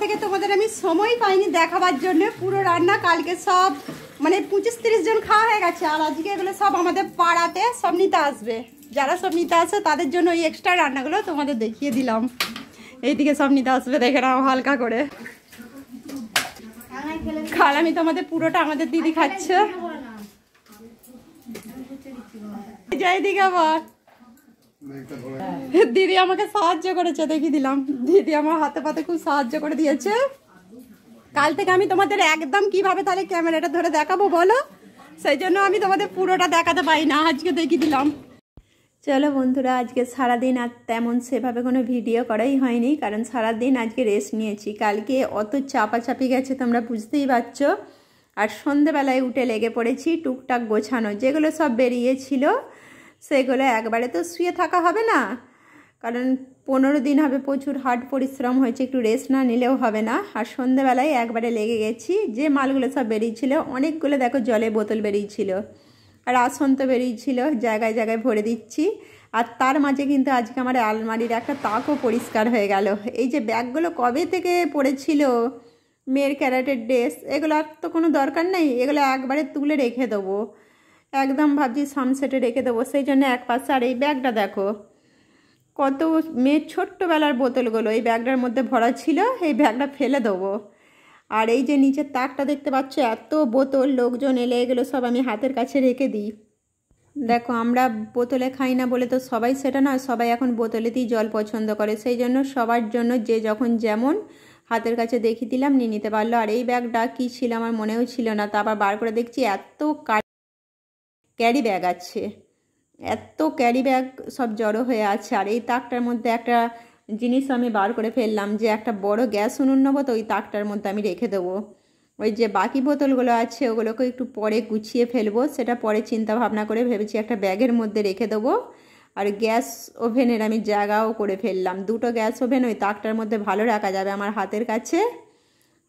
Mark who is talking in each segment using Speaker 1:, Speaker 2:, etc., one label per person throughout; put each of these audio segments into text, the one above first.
Speaker 1: থেকে তোমাদের আমি সময় পাইনি দেখাবার জন্য পুরো রান্না কালকে সব মানে পঁচিশ তিরিশ জন খাওয়া হয়ে গেছে আর আজকে এগুলো সব আমাদের পাড়াতে সব নিতে আসবে যারা সব নিতে আসে তাদের জন্য ওই এক্সট্রা রান্নাগুলো তোমাদের দেখিয়ে দিলাম এইদিকে সব নিতে আসবে দেখে নাও হালকা করে খাল আমি তোমাদের পুরোটা আমাদের দিদি খাচ্ছে যাই দিকে বল হ্যাঁ। দিদি আমাকে সাহায্য করেছে দেখিয়ে দিলাম দিদি আমার হাতে পাতে খুব সাহায্য করে দিয়েছে কাল থেকে আমি তোমাদের একদম কিভাবে তাহলে ক্যামেরাটা ধরে দেখাবো বলো সেই জন্য আমি তোমাদের পুরোটা দেখাতে পারি না আজকে দেখিয়ে দিলাম চলো বন্ধুরা আজকে সারাদিন আর তেমন সেভাবে কোনো ভিডিও করাই হয়নি কারণ সারাদিন আজকে রেস্ট নিয়েছি কালকে অত চাপাচাপি গেছে তোমরা বুঝতেই পারছো আর সন্ধেবেলায় উঠে লেগে পড়েছি টুকটাক গোছানো যেগুলো সব বেরিয়েছিল সেগুলো একবারে তো শুয়ে থাকা হবে না কারণ পনেরো দিন হবে প্রচুর হার্ড পরিশ্রম হয়েছে একটু রেস্ট না নিলেও হবে না আর সন্ধ্যেবেলায় একবারে লেগে গেছি যে মালগুলো সব বেরিয়েছিল অনেকগুলো দেখো জলে বোতল বেরিয়েছিল আর আসন তো বেরিয়েছিল জায়গায় জায়গায় ভরে দিচ্ছি আর তার মাঝে কিন্তু আজকে আমার আলমারির একটা তাকও পরিষ্কার হয়ে গেল এই যে ব্যাগগুলো কবে থেকে পড়েছিল মেয়ের ক্যারাটের ড্রেস এগুলো আর তো কোনো দরকার নেই এগুলো একবারে তুলে রেখে দেবো একদম ভাবছি সানসেটে রেখে দেবো সেই জন্য এক পাশে আর এই ব্যাগটা দেখো কত মেয়ের ছোট্টবেলার বোতলগুলো এই ব্যাগটার মধ্যে ভরা ছিল এই ব্যাগটা ফেলে দেবো আর এই যে নিচের তাকটা দেখতে পাচ্ছ এত বোতল লোকজন এলে এগুলো সব আমি হাতের কাছে রেখে দিই দেখো আমরা বোতলে খাই না বলে তো সবাই সেটা নয় সবাই এখন বোতলেতেই জল পছন্দ করে সেই জন্য সবার জন্য যে যখন যেমন হাতের কাছে দেখি দিলাম নিয়ে নিতে পারলো আর এই ব্যাগটা কী ছিল আমার মনেও ছিল না তারপর বার করে দেখছি এত কাট ক্যারি ব্যাগ আছে এত ক্যারি ব্যাগ সব জড়ো হয়ে আছে আর এই তাকটার মধ্যে একটা জিনিস আমি বার করে ফেললাম যে একটা বড় গ্যাস উনুন নেবো তো ওই তাকটার মধ্যে আমি রেখে দেবো ওই যে বাকি বোতলগুলো আছে ওগুলোকে একটু পরে গুছিয়ে ফেলবো সেটা পরে চিন্তা ভাবনা করে ভেবেছি একটা ব্যাগের মধ্যে রেখে দেবো আর গ্যাস ওভেনের আমি জায়গাও করে ফেললাম দুটো গ্যাস ওভেন ওই তাকটার মধ্যে ভালো রাখা যাবে আমার হাতের কাছে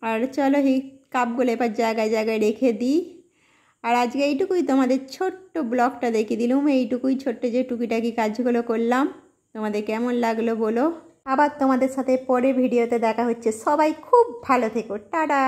Speaker 1: আর চলো এই কাপগুলো এবার জায়গায় জায়গায় রেখে দিই আর আজকে এইটুকুই তোমাদের ছোট্ট ব্লগটা দেখিয়ে দিলুম এইটুকুই ছোট্ট যে টুকিটাকি কাজগুলো করলাম তোমাদের কেমন লাগলো বলো আবার তোমাদের সাথে পরে ভিডিওতে দেখা হচ্ছে সবাই খুব ভালো থেকো টাটা